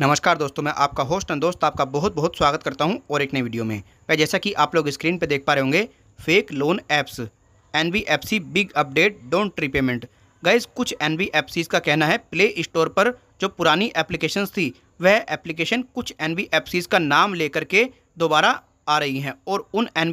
नमस्कार दोस्तों मैं आपका होस्ट एंड दोस्त आपका बहुत बहुत स्वागत करता हूं और एक नई वीडियो में मैं जैसा कि आप लोग स्क्रीन पर देख पा रहे होंगे fake loan apps an big update don't repayment guys कुछ एन का कहना है प्ले स्टोर पर जो पुरानी एप्लीकेशंस थी वह एप्लीकेशन कुछ एन का नाम लेकर के दोबारा आ रही हैं और उन एन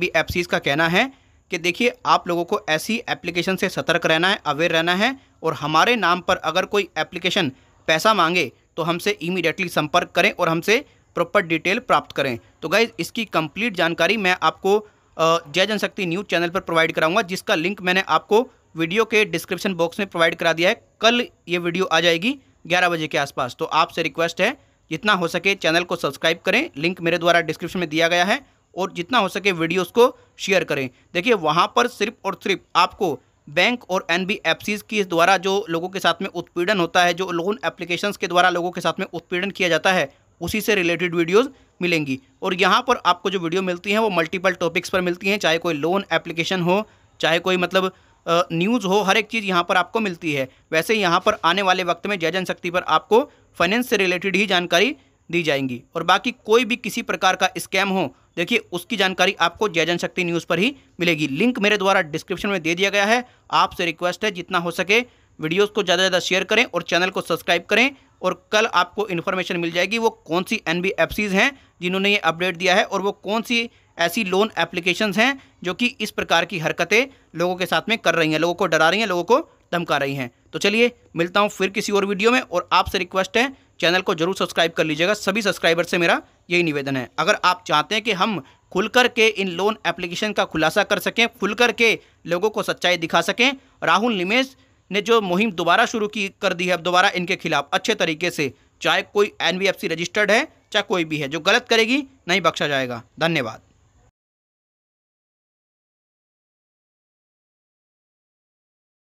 का कहना है कि देखिए आप लोगों को ऐसी एप्लीकेशन से सतर्क रहना है अवेयर रहना है और हमारे नाम पर अगर कोई एप्लीकेशन पैसा मांगे तो हमसे इमीडिएटली संपर्क करें और हमसे प्रॉपर डिटेल प्राप्त करें तो गाइज इसकी कंप्लीट जानकारी मैं आपको जय जनशक्ति न्यूज़ चैनल पर प्रोवाइड कराऊंगा जिसका लिंक मैंने आपको वीडियो के डिस्क्रिप्शन बॉक्स में प्रोवाइड करा दिया है कल ये वीडियो आ जाएगी ग्यारह बजे के आसपास तो आपसे रिक्वेस्ट है जितना हो सके चैनल को सब्सक्राइब करें लिंक मेरे द्वारा डिस्क्रिप्शन में दिया गया है और जितना हो सके वीडियोस को शेयर करें देखिए वहाँ पर सिर्फ और सिर्फ आपको बैंक और एन बी के द्वारा जो लोगों के साथ में उत्पीड़न होता है जो लोन एप्लीकेशंस के द्वारा लोगों के साथ में उत्पीड़न किया जाता है उसी से रिलेटेड वीडियोस मिलेंगी और यहाँ पर आपको जो वीडियो मिलती हैं वो मल्टीपल टॉपिक्स पर मिलती हैं चाहे कोई लोन एप्लीकेशन हो चाहे कोई मतलब न्यूज़ हो हर एक चीज़ यहाँ पर आपको मिलती है वैसे यहाँ पर आने वाले वक्त में जय जनशक्ति पर आपको फाइनेंस से रिलेटेड ही जानकारी दी जाएंगी और बाकी कोई भी किसी प्रकार का स्कैम हो देखिए उसकी जानकारी आपको जय जनशक्ति न्यूज़ पर ही मिलेगी लिंक मेरे द्वारा डिस्क्रिप्शन में दे दिया गया है आपसे रिक्वेस्ट है जितना हो सके वीडियोस को ज़्यादा से ज़्यादा शेयर करें और चैनल को सब्सक्राइब करें और कल आपको इन्फॉर्मेशन मिल जाएगी वो कौन सी एन हैं जिन्होंने ये अपडेट दिया है और वो कौन सी ऐसी लोन एप्लीकेशंस हैं जो कि इस प्रकार की हरकतें लोगों के साथ में कर रही हैं लोगों को डरा रही हैं लोगों को धमका रही हैं तो चलिए मिलता हूँ फिर किसी और वीडियो में और आपसे रिक्वेस्ट है चैनल को जरूर सब्सक्राइब कर लीजिएगा सभी सब्सक्राइबर से मेरा यही निवेदन है अगर आप चाहते हैं कि हम खुल कर के इन लोन एप्लीकेशन का खुलासा कर सकें खुल कर के लोगों को सच्चाई दिखा सकें राहुल निमेश ने जो मुहिम दोबारा शुरू की कर दी है अब दोबारा इनके खिलाफ अच्छे तरीके से चाहे कोई एन रजिस्टर्ड है चाहे कोई भी है जो गलत करेगी नहीं बख्शा जाएगा धन्यवाद